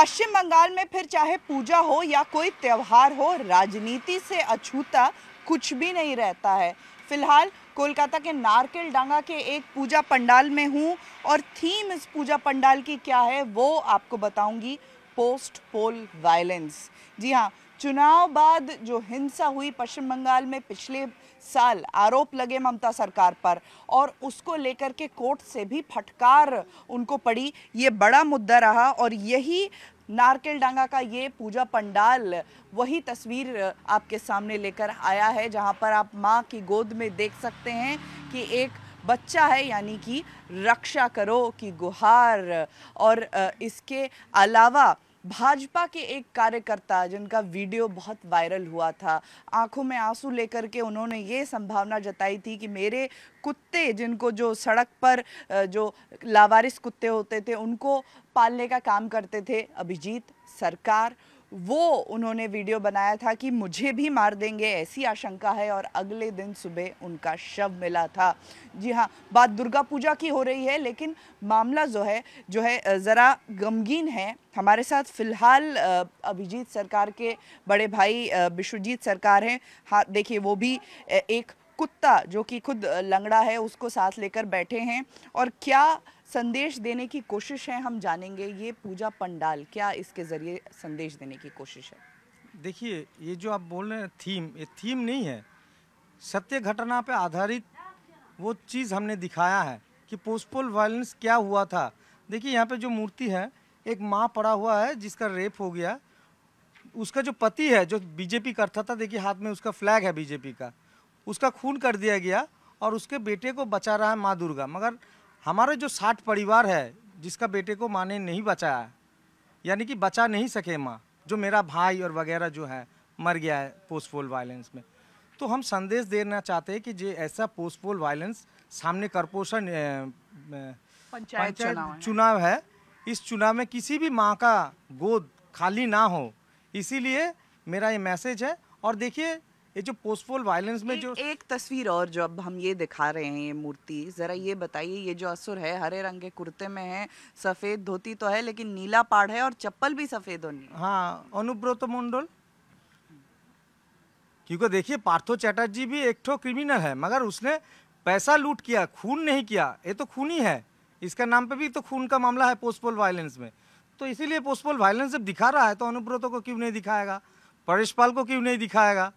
पश्चिम बंगाल में फिर चाहे पूजा हो या कोई त्यौहार हो राजनीति से अछूता कुछ भी नहीं रहता है फिलहाल कोलकाता के नारकेल डांगा के एक पूजा पंडाल में हूँ और थीम इस पूजा पंडाल की क्या है वो आपको बताऊंगी पोस्ट पोल वायलेंस जी हाँ चुनाव बाद जो हिंसा हुई पश्चिम बंगाल में पिछले साल आरोप लगे ममता सरकार पर और उसको लेकर के कोर्ट से भी फटकार उनको पड़ी ये बड़ा मुद्दा रहा और यही नारकेल डांगा का ये पूजा पंडाल वही तस्वीर आपके सामने लेकर आया है जहाँ पर आप माँ की गोद में देख सकते हैं कि एक बच्चा है यानी कि रक्षा करो की गुहार और इसके अलावा भाजपा के एक कार्यकर्ता जिनका वीडियो बहुत वायरल हुआ था आंखों में आंसू लेकर के उन्होंने ये संभावना जताई थी कि मेरे कुत्ते जिनको जो सड़क पर जो लावारिस कुत्ते होते थे उनको पालने का काम करते थे अभिजीत सरकार वो उन्होंने वीडियो बनाया था कि मुझे भी मार देंगे ऐसी आशंका है और अगले दिन सुबह उनका शव मिला था जी हाँ बात दुर्गा पूजा की हो रही है लेकिन मामला जो है जो है ज़रा गमगीन है हमारे साथ फ़िलहाल अभिजीत सरकार के बड़े भाई विश्वजीत सरकार हैं हाँ देखिए वो भी एक कुत्ता जो कि खुद लंगड़ा है उसको साथ लेकर बैठे हैं और क्या संदेश देने की कोशिश है हम जानेंगे ये पूजा पंडाल क्या इसके ज़रिए संदेश देने की कोशिश है देखिए ये जो आप बोल रहे हैं थीम ये थीम नहीं है सत्य घटना पर आधारित वो चीज़ हमने दिखाया है कि पोस्टपोल वायलेंस क्या हुआ था देखिए यहाँ पे जो मूर्ति है एक माँ पड़ा हुआ है जिसका रेप हो गया उसका जो पति है जो बीजेपी करता था देखिए हाथ में उसका फ्लैग है बीजेपी का उसका खून कर दिया गया और उसके बेटे को बचा रहा है माँ दुर्गा मगर हमारे जो साठ परिवार है जिसका बेटे को माँ ने नहीं बचाया यानी कि बचा नहीं सके माँ जो मेरा भाई और वगैरह जो है मर गया है पोस्टपोल वायलेंस में तो हम संदेश देना चाहते हैं कि जो ऐसा पोस्टपोल वायलेंस सामने कॉरपोरेशन पंचायत चुनाव है इस चुनाव में किसी भी माँ का गोद खाली ना हो इसीलिए मेरा ये मैसेज है और देखिए ये जो पोस्टफोल वायलेंस में जो एक तस्वीर और जो अब हम ये दिखा रहे हैं ये मूर्ति जरा ये बताइए ये जो असुर है हरे रंग के कुर्ते में है सफेद धोती तो है लेकिन नीला पाड़ है और चप्पल भी सफेद होनी हाँ अनुब्रत मंडल क्योंकि देखिए पार्थो चैटर्जी भी एक ठो क्रिमिनल है मगर उसने पैसा लूट किया खून नहीं किया ये तो खून ही है इसका नाम पे भी तो खून का मामला है पोस्टपोल वायलेंस में तो इसीलिए पोस्टपोल वायलेंस जब दिखा रहा है तो अनुब्रतों को क्यों नहीं दिखाएगा परेशपाल को क्यों नहीं दिखाएगा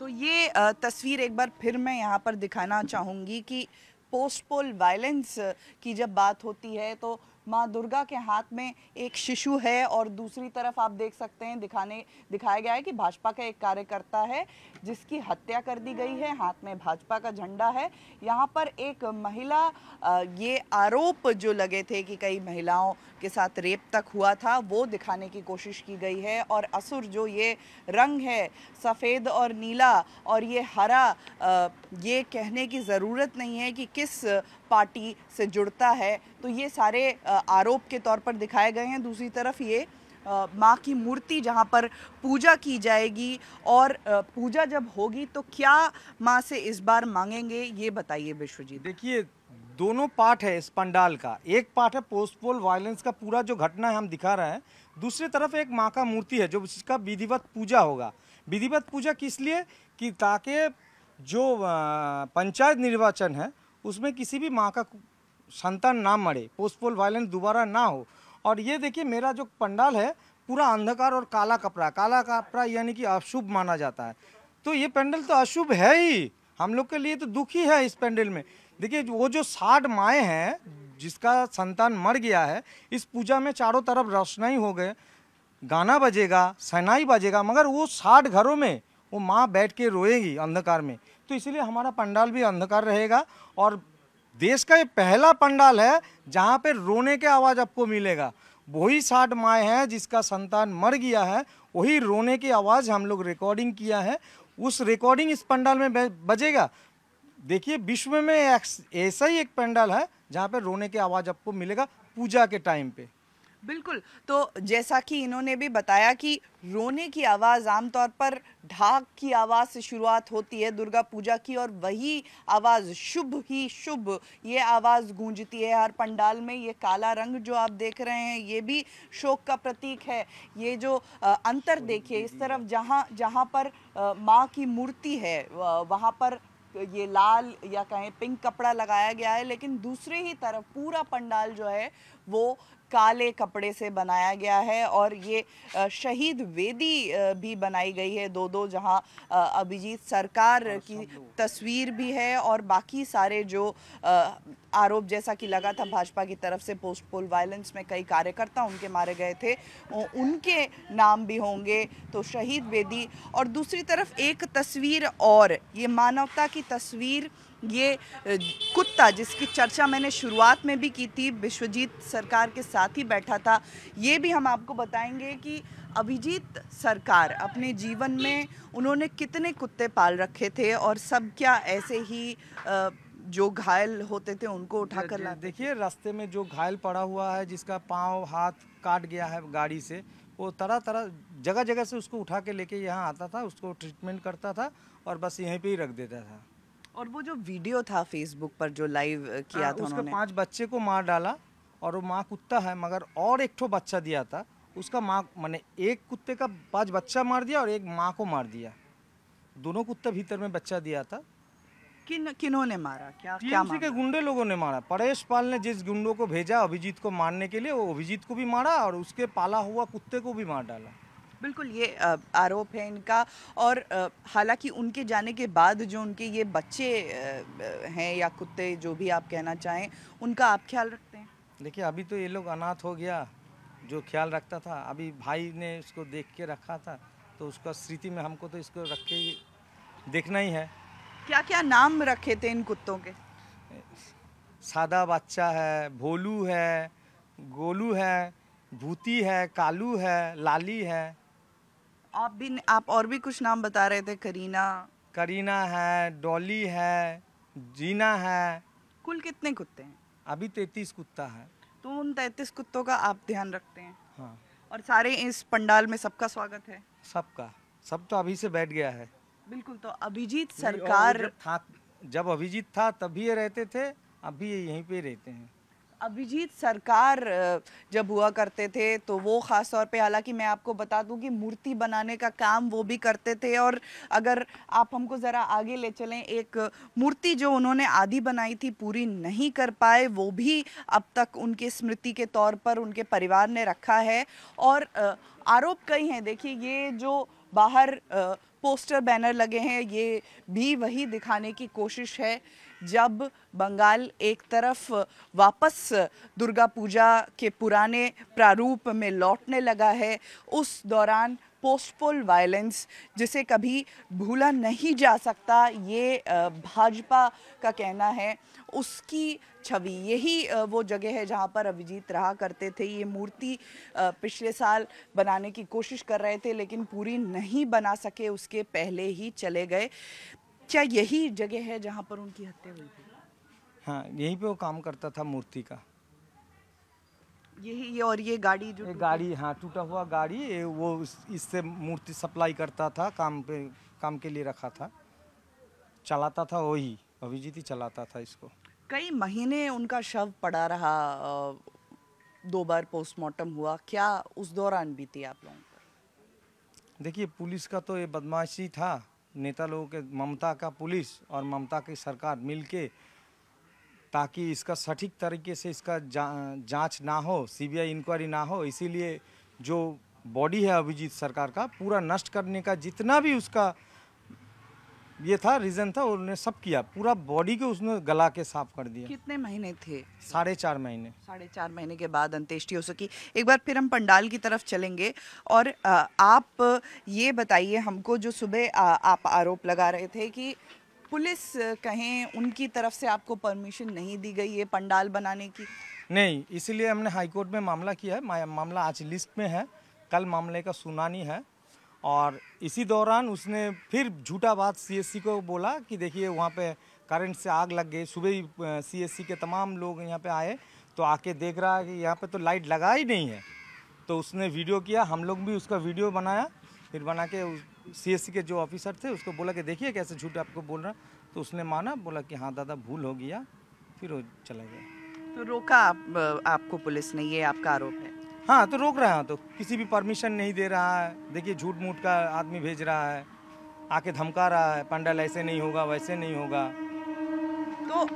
तो ये तस्वीर एक बार फिर मैं यहाँ पर दिखाना चाहूँगी कि पोस्ट पोल वायलेंस की जब बात होती है तो माँ दुर्गा के हाथ में एक शिशु है और दूसरी तरफ आप देख सकते हैं दिखाने दिखाया गया है कि भाजपा का एक कार्यकर्ता है जिसकी हत्या कर दी गई है हाथ में भाजपा का झंडा है यहाँ पर एक महिला ये आरोप जो लगे थे कि कई महिलाओं के साथ रेप तक हुआ था वो दिखाने की कोशिश की गई है और असुर जो ये रंग है सफ़ेद और नीला और ये हरा ये कहने की ज़रूरत नहीं है कि किस पार्टी से जुड़ता है तो ये सारे आरोप के तौर पर दिखाए गए हैं दूसरी तरफ ये माँ की मूर्ति जहाँ पर पूजा की जाएगी और पूजा जब होगी तो क्या माँ से इस बार मांगेंगे ये बताइए विश्वजीत देखिए दोनों पार्ट है इस पंडाल का एक पार्ट है पोस्टपोल वायलेंस का पूरा जो घटना है हम दिखा रहे हैं दूसरी तरफ एक माँ का मूर्ति है जो जिसका विधिवत पूजा होगा विधिवत पूजा किस लिए कि ताकि जो पंचायत निर्वाचन है उसमें किसी भी माँ का संतान ना मरे पोस्टपोल वायलेंस दोबारा ना हो और ये देखिए मेरा जो पंडाल है पूरा अंधकार और काला कपड़ा काला कपड़ा यानी कि अशुभ माना जाता है तो ये पेंडल तो अशुभ है ही हम लोग के लिए तो दुख ही है इस पेंडल में देखिए वो जो साठ माए हैं जिसका संतान मर गया है इस पूजा में चारों तरफ रोशनाई हो गए गाना बजेगा सहनाई बजेगा मगर वो साठ घरों में वो माँ बैठ के रोएगी अंधकार में तो इसलिए हमारा पंडाल भी अंधकार रहेगा और देश का ये पहला पंडाल है जहाँ पर रोने के आवाज़ आपको मिलेगा वही साठ माए हैं जिसका संतान मर गया है वही रोने की आवाज़ हम लोग रिकॉर्डिंग किया है उस रिकॉर्डिंग इस पंडाल में बजेगा देखिए विश्व में ऐसा ही एक पंडाल है जहाँ पर रोने की आवाज़ आपको मिलेगा पूजा के टाइम पे बिल्कुल तो जैसा कि इन्होंने भी बताया कि रोने की आवाज़ आमतौर पर ढाक की आवाज़ से शुरुआत होती है दुर्गा पूजा की और वही आवाज़ शुभ ही शुभ ये आवाज़ गूंजती है हर पंडाल में ये काला रंग जो आप देख रहे हैं ये भी शोक का प्रतीक है ये जो अंतर देखिए इस तरफ जहाँ जहाँ पर माँ की मूर्ति है वहाँ पर ये लाल या कहें पिंक कपड़ा लगाया गया है लेकिन दूसरे ही तरफ पूरा पंडाल जो है वो काले कपड़े से बनाया गया है और ये शहीद वेदी भी बनाई गई है दो दो जहां अभिजीत सरकार की तस्वीर भी है और बाकी सारे जो आरोप जैसा कि लगा था भाजपा की तरफ से पोस्ट पोल वायलेंस में कई कार्यकर्ता उनके मारे गए थे उनके नाम भी होंगे तो शहीद वेदी और दूसरी तरफ एक तस्वीर और ये मानवता की तस्वीर ये कुत्ता जिसकी चर्चा मैंने शुरुआत में भी की थी विश्वजीत सरकार के साथ ही बैठा था ये भी हम आपको बताएंगे कि अभिजीत सरकार अपने जीवन में उन्होंने कितने कुत्ते पाल रखे थे और सब क्या ऐसे ही जो घायल होते थे उनको उठा कर देखिए रास्ते में जो घायल पड़ा हुआ है जिसका पाँव हाथ काट गया है गाड़ी से वो तरह तरह जगह जगह से उसको उठा के लेके यहाँ आता था उसको ट्रीटमेंट करता था और बस यहीं पे ही रख देता था और वो जो वीडियो था फेसबुक पर जो लाइव किया आ, हाँ, था उसके पांच बच्चे को मार डाला और वो माँ कुत्ता है मगर और एक ठो बच्चा दिया था उसका माँ मैंने एक कुत्ते का पांच बच्चा मार दिया और एक माँ को मार दिया दोनों कुत्ते भीतर में बच्चा दिया था किन ने मारा क्या क्या मारा? के गुंडे लोगों ने मारा परेश पाल ने जिस गुंडों को भेजा अभिजीत को मारने के लिए वो अभिजीत को भी मारा और उसके पाला हुआ कुत्ते को भी मार डाला बिल्कुल ये आरोप है इनका और हालांकि उनके जाने के बाद जो उनके ये बच्चे हैं या कुत्ते जो भी आप कहना चाहें उनका आप ख्याल रखते हैं देखिए अभी तो ये लोग अनाथ हो गया जो ख्याल रखता था अभी भाई ने इसको देख के रखा था तो उसका स्मृति में हमको तो इसको रख के देखना ही है क्या क्या नाम रखे थे इन कुत्तों के सादा बच्चा है भोलू है गोलू है भूती है कालू है लाली है आप भी आप और भी कुछ नाम बता रहे थे करीना करीना है डॉली है जीना है कुल कितने कुत्ते हैं अभी तैतीस कुत्ता है तो उन तैतीस कुत्तों का आप ध्यान रखते हैं हाँ और सारे इस पंडाल में सबका स्वागत है सबका सब तो अभी से बैठ गया है बिल्कुल तो अभिजीत सरकार जब था जब अभिजीत था तभी ये रहते थे अभी यहीं पे रहते हैं अभिजीत सरकार जब हुआ करते थे तो वो ख़ास तौर पे हालांकि मैं आपको बता दूं कि मूर्ति बनाने का काम वो भी करते थे और अगर आप हमको ज़रा आगे ले चलें एक मूर्ति जो उन्होंने आधी बनाई थी पूरी नहीं कर पाए वो भी अब तक उनकी स्मृति के तौर पर उनके परिवार ने रखा है और आरोप कई हैं देखिए ये जो बाहर पोस्टर बैनर लगे हैं ये भी वही दिखाने की कोशिश है जब बंगाल एक तरफ वापस दुर्गा पूजा के पुराने प्रारूप में लौटने लगा है उस दौरान पोस्टपोल वायलेंस जिसे कभी भूला नहीं जा सकता ये भाजपा का कहना है उसकी छवि यही वो जगह है जहाँ पर अभिजीत रहा करते थे ये मूर्ति पिछले साल बनाने की कोशिश कर रहे थे लेकिन पूरी नहीं बना सके उसके पहले ही चले गए क्या यही जगह है जहाँ पर उनकी हत्या हुई थी हाँ यहीं पे वो काम करता था मूर्ति का यही ये और ये गाड़ी जो ये गाड़ी हाँ टूटा हुआ गाड़ी वो इससे मूर्ति सप्लाई करता था काम पे काम के लिए रखा था चलाता था वही अभिजीत ही चलाता था इसको कई महीने उनका शव पड़ा रहा दो बार पोस्टमार्टम हुआ क्या उस दौरान बीती आप लोगों पर देखिए पुलिस का तो ये बदमाशी था नेता लोगों के ममता का पुलिस और ममता की सरकार मिलके ताकि इसका सटीक तरीके से इसका जा, जांच ना हो सीबीआई इंक्वायरी ना हो इसीलिए जो बॉडी है अभिजीत सरकार का पूरा नष्ट करने का जितना भी उसका ये था रीजन था उन्होंने सब किया पूरा बॉडी को उसने गला के साफ कर दिया कितने महीने थे साढ़े चार महीने साढ़े चार महीने के बाद अंत्येष्टि हो सकी एक बार फिर हम पंडाल की तरफ चलेंगे और आप ये बताइए हमको जो सुबह आप आरोप लगा रहे थे कि पुलिस कहें उनकी तरफ से आपको परमिशन नहीं दी गई है पंडाल बनाने की नहीं इसीलिए हमने हाईकोर्ट में मामला किया है मामला आज लिस्ट में है कल मामले का सुनानी है और इसी दौरान उसने फिर झूठा बात सीएससी को बोला कि देखिए वहाँ पे करंट से आग लग गई सुबह ही सी के तमाम लोग यहाँ पे आए तो आके देख रहा है कि यहाँ पे तो लाइट लगा ही नहीं है तो उसने वीडियो किया हम लोग भी उसका वीडियो बनाया फिर बना के सी के जो ऑफिसर थे उसको बोला कि देखिए कैसे झूठ आपको बोल रहा तो उसने माना बोला कि हाँ दादा भूल हो गया फिर वो चला गया तो रोका आप, आपको पुलिस ने ये आपका आरोप है हाँ तो रोक रहा है तो किसी भी परमिशन नहीं दे रहा है देखिए झूठ मूठ का आदमी भेज रहा है आके धमका रहा है पंडल ऐसे नहीं होगा वैसे नहीं होगा तो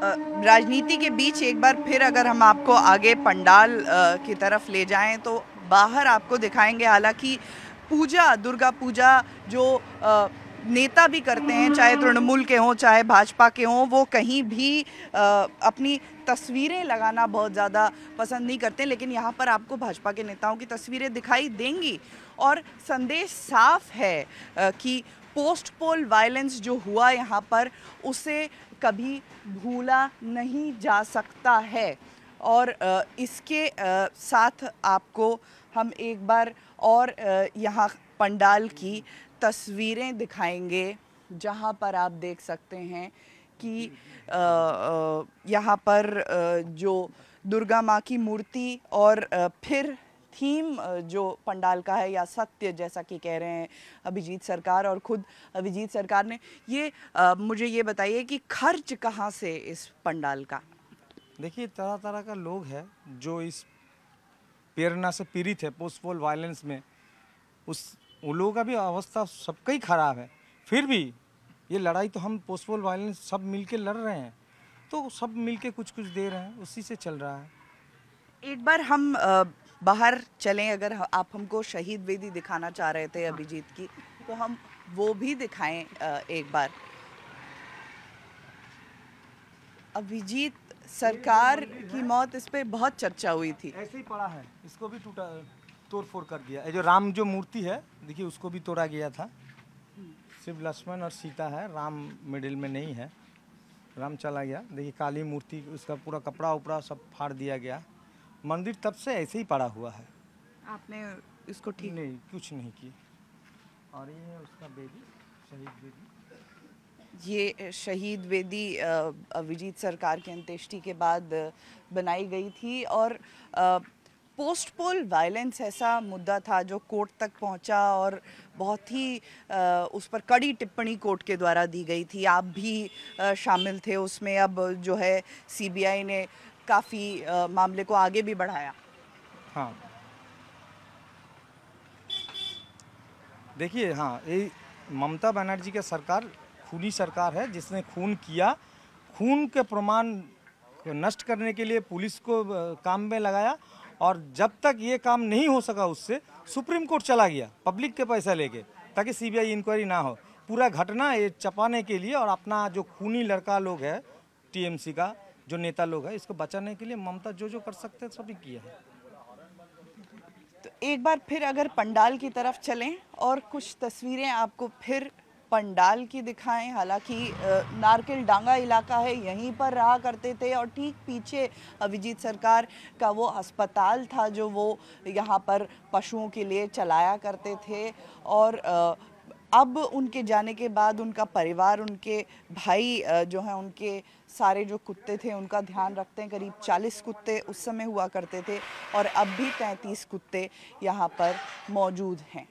राजनीति के बीच एक बार फिर अगर हम आपको आगे पंडाल की तरफ ले जाएं तो बाहर आपको दिखाएंगे हालांकि पूजा दुर्गा पूजा जो नेता भी करते हैं चाहे तृणमूल के हों चाहे भाजपा के हों वो कहीं भी आ, अपनी तस्वीरें लगाना बहुत ज़्यादा पसंद नहीं करते लेकिन यहाँ पर आपको भाजपा के नेताओं की तस्वीरें दिखाई देंगी और संदेश साफ है आ, कि पोस्ट पोल वायलेंस जो हुआ यहाँ पर उसे कभी भूला नहीं जा सकता है और इसके साथ आपको हम एक बार और यहाँ पंडाल की तस्वीरें दिखाएंगे जहाँ पर आप देख सकते हैं कि यहाँ पर जो दुर्गा माँ की मूर्ति और फिर थीम जो पंडाल का है या सत्य जैसा कि कह रहे हैं अभिजीत सरकार और खुद अभिजीत सरकार ने ये आ, मुझे ये बताइए कि खर्च कहाँ से इस पंडाल का देखिए तरह तरह का लोग है जो इस प्रेरणा से पीड़ित है पोस्टपोल वायलेंस में उस उन लोगों का भी अवस्था सबका ही खराब है फिर भी ये लड़ाई तो हम पोस्टपोल वायलेंस सब मिलके लड़ रहे हैं तो सब मिलके कुछ कुछ दे रहे हैं उसी से चल रहा है एक बार हम बाहर चलें अगर आप हमको शहीद वेदी दिखाना चाह रहे थे अभिजीत की तो हम वो भी दिखाएं एक बार अभिजीत सरकार की मौत इस पर बहुत चर्चा हुई थी ऐसे ही पड़ा है इसको भी टूटा तोड़ फोड़ कर दिया जो राम जो मूर्ति है देखिए उसको भी तोड़ा गया था सिर्फ लक्ष्मण और सीता है राम मिडिल में नहीं है राम चला गया देखिए काली मूर्ति उसका पूरा कपड़ा उपड़ा सब फाड़ दिया गया मंदिर तब से ऐसे ही पड़ा हुआ है आपने इसको ठीक नहीं कुछ नहीं किया और ये है उसका बेबी शहीद बेबी ये शहीद वेदी अभिजीत सरकार की अंत्येष्टि के बाद बनाई गई थी और पोस्ट पोल वायलेंस ऐसा मुद्दा था जो कोर्ट तक पहुंचा और बहुत ही उस पर कड़ी टिप्पणी कोर्ट के द्वारा दी गई थी आप भी शामिल थे उसमें अब जो है सीबीआई ने काफ़ी मामले को आगे भी बढ़ाया हाँ देखिए हाँ ये ममता बनर्जी की सरकार खूनी सरकार है जिसने खून किया खून के प्रमाण नष्ट करने के लिए पुलिस को काम में लगाया और जब तक ये काम नहीं हो सका उससे सुप्रीम कोर्ट चला गया पब्लिक के पैसा लेके ताकि सीबीआई इंक्वायरी ना हो पूरा घटना ये चपाने के लिए और अपना जो खूनी लड़का लोग है टीएमसी का जो नेता लोग है इसको बचाने के लिए ममता जो जो कर सकते हैं सभी किया है तो एक बार फिर अगर पंडाल की तरफ चलें और कुछ तस्वीरें आपको फिर पंडाल की दिखाएं हालांकि नारकेल डांगा इलाका है यहीं पर रहा करते थे और ठीक पीछे अभिजीत सरकार का वो अस्पताल था जो वो यहाँ पर पशुओं के लिए चलाया करते थे और अब उनके जाने के बाद उनका परिवार उनके भाई जो हैं उनके सारे जो कुत्ते थे उनका ध्यान रखते हैं करीब 40 कुत्ते उस समय हुआ करते थे और अब भी 33 कुत्ते यहाँ पर मौजूद हैं